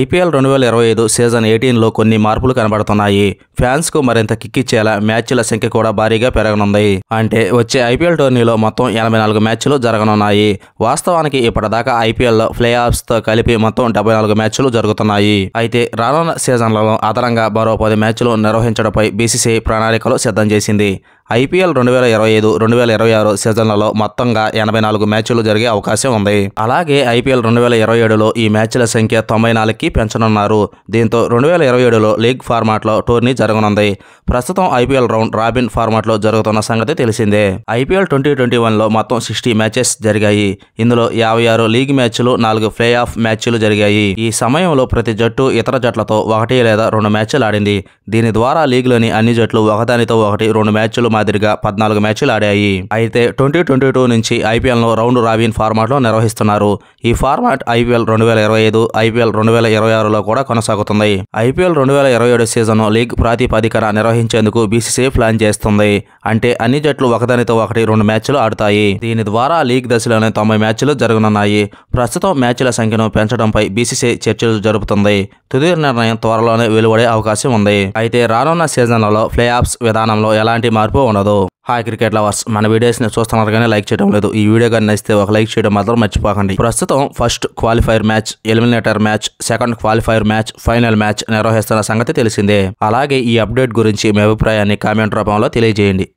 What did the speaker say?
IPL రెండు వేల ఇరవై ఐదు సీజన్ ఎయిటీన్లో కొన్ని మార్పులు కనబడుతున్నాయి ఫ్యాన్స్కు మరింత కిక్కిచ్చేలా మ్యాచ్ల సంఖ్య కూడా భారీగా పెరగనుంది అంటే వచ్చే ఐపీఎల్ టోర్నీలో మొత్తం ఎనభై నాలుగు మ్యాచ్లు జరగనున్నాయి వాస్తవానికి ఇప్పటిదాకా ఐపీఎల్లో ప్లే ఆఫ్స్తో కలిపి మొత్తం డెబ్బై నాలుగు మ్యాచ్లు జరుగుతున్నాయి అయితే రానున్న సీజన్లలో అదనంగా మరో పది మ్యాచ్లు నిర్వహించడంపై బీసీసీఐ ప్రణాళికలు సిద్ధం చేసింది ఐపీఎల్ రెండు వేల ఇరవై ఐదు రెండు వేల ఇరవై ఆరు సీజన్లలో మొత్తంగా ఎనభై నాలుగు మ్యాచ్లు జరిగే అవకాశం ఉంది అలాగే ఐపీఎల్ రెండు వేల ఇరవై ఏడులో ఈ మ్యాచ్ల సంఖ్య తొంభై నాలుగుకి పెంచనున్నారు దీంతో రెండు వేల ఇరవై ఏడులో లీగ్ ఫార్మాట్లో టోర్నీ జరగనుంది ప్రస్తుతం ఐపీఎల్ రౌండ్ రాబిన్ ఫార్మాట్లో జరుగుతున్న సంగతి తెలిసిందే ఐపీఎల్ ట్వంటీ ట్వంటీ వన్లో మొత్తం సిక్స్టీ మ్యాచెస్ జరిగాయి ఇందులో యాభై ఆరు లీగ్ మ్యాచ్లు నాలుగు ప్లే ఆఫ్ మ్యాచ్లు జరిగాయి ఈ సమయంలో ప్రతి జట్టు ఇతర జట్లతో ఒకటి లేదా రెండు మ్యాచ్లు ఆడింది దీని ద్వారా లీగ్లోని అన్ని జట్లు ఒకదానితో ఒకటి రెండు మ్యాచ్లు మాదిరిగా పద్నాలుగు మ్యాచ్లు ఆడాయి అయితే ట్వంటీ ట్వంటీ టూ నుంచి ఐపీఎల్ను రౌండ్ రాబిన్ ఫార్మాట్లో నిర్వహిస్తున్నారు ఈ ఫార్మాట్ ఐపీఎల్ రెండు వేల ఇరవై ఐదు ఐపీఎల్ రెండు వేల ఇరవై ఆరులో కూడా కొనసాగుతుంది ఐపీఎల్ రెండు వేల ఇరవై ఏడు సీజన్ లీగ్ ప్రాతిపదికన నిర్వహించేందుకు బీసీసీ ప్లాన్ చేస్తుంది అంటే అన్ని జట్లు ఒకదానితో ఒకటి రెండు మ్యాచ్లు ఆడతాయి దీని ద్వారా లీగ్ దశలోనే తొంభై మ్యాచ్లు జరగనున్నాయి ప్రస్తుతం మ్యాచ్ల సంఖ్యను పెంచడంపై బీసీసీ చర్చలు జరుపుతుంది తుది నిర్ణయం త్వరలోనే వెలువడే అవకాశం ఉంది అయితే రానున్న సీజన్లలో ప్లే ఆఫ్స్ విధానంలో ఎలాంటి మార్పు ఉండదు హాయ్ క్రికెట్ లవర్స్ మన వీడియోస్ని చూస్తున్నారు కానీ లైక్ చేయడం లేదు ఈ వీడియో కానీ నచ్చితే ఒక లైక్ చేయడం మాత్రం మర్చిపోకండి ప్రస్తుతం first qualifier match eliminator match second qualifier match final match నిర్వహిస్తున్న సంగతి తెలిసిందే అలాగే ఈ అప్డేట్ గురించి మీ అభిప్రాయాన్ని కామెంట్ రూపంలో తెలియజేయండి